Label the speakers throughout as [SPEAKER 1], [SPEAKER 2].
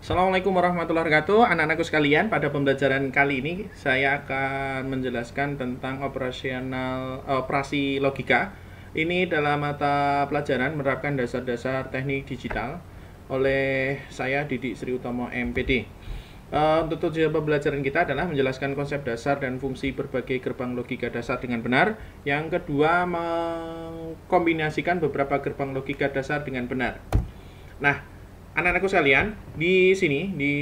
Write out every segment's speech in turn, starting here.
[SPEAKER 1] Assalamualaikum warahmatullahi wabarakatuh Anak-anakku sekalian pada pembelajaran kali ini Saya akan menjelaskan tentang operasional eh, operasi logika Ini dalam mata pelajaran menerapkan dasar-dasar teknik digital Oleh saya Didik Sri Utomo MPD eh, untuk tujuan pembelajaran kita adalah menjelaskan konsep dasar dan fungsi berbagai gerbang logika dasar dengan benar. Yang kedua, mengkombinasikan beberapa gerbang logika dasar dengan benar. Nah, anak-anakku sekalian, di sini di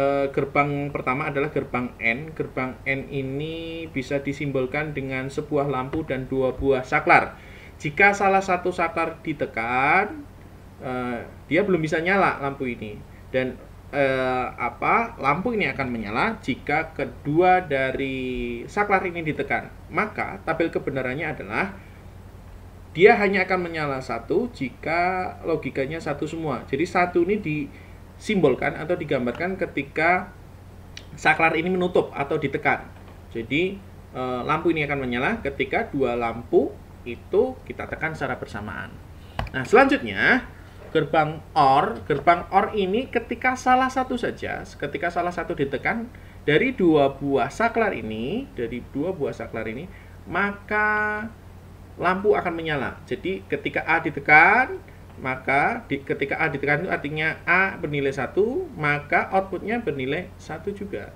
[SPEAKER 1] uh, gerbang pertama adalah gerbang N. Gerbang N ini bisa disimbolkan dengan sebuah lampu dan dua buah saklar. Jika salah satu saklar ditekan, uh, dia belum bisa nyala lampu ini. Dan uh, apa lampu ini akan menyala jika kedua dari saklar ini ditekan. Maka tabel kebenarannya adalah dia hanya akan menyala satu jika logikanya satu semua. Jadi satu ini disimbolkan atau digambarkan ketika saklar ini menutup atau ditekan. Jadi eh, lampu ini akan menyala ketika dua lampu itu kita tekan secara bersamaan. Nah selanjutnya gerbang OR, gerbang OR ini ketika salah satu saja, ketika salah satu ditekan dari dua buah saklar ini, dari dua buah saklar ini, maka lampu akan menyala. Jadi ketika A ditekan, maka di, ketika A ditekan itu artinya A bernilai 1, maka outputnya bernilai 1 juga.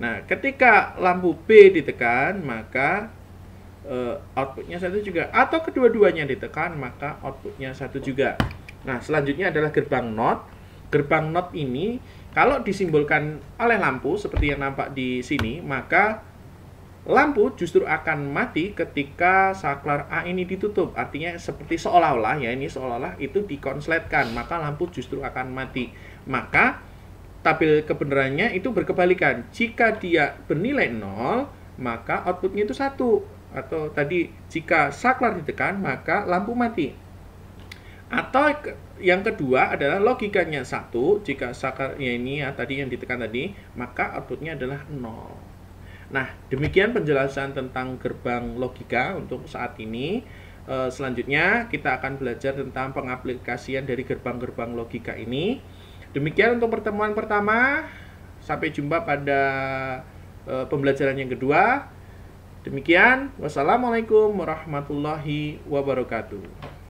[SPEAKER 1] Nah, ketika lampu B ditekan, maka uh, outputnya satu juga. Atau kedua-duanya ditekan, maka outputnya satu juga. Nah, selanjutnya adalah gerbang not. Gerbang not ini, kalau disimbolkan oleh lampu, seperti yang nampak di sini, maka Lampu justru akan mati ketika saklar A ini ditutup. Artinya seperti seolah-olah ya ini seolah-olah itu dikonsletkan, maka lampu justru akan mati. Maka tabel kebenarannya itu berkebalikan. Jika dia bernilai 0, maka outputnya itu satu atau tadi jika saklar ditekan maka lampu mati. Atau yang kedua adalah logikanya satu, jika sakarnya ini ya tadi yang ditekan tadi, maka outputnya adalah nol. Nah, demikian penjelasan tentang gerbang logika untuk saat ini. Eh, selanjutnya, kita akan belajar tentang pengaplikasian dari gerbang-gerbang logika ini. Demikian untuk pertemuan pertama. Sampai jumpa pada eh, pembelajaran yang kedua. Demikian, wassalamualaikum warahmatullahi wabarakatuh.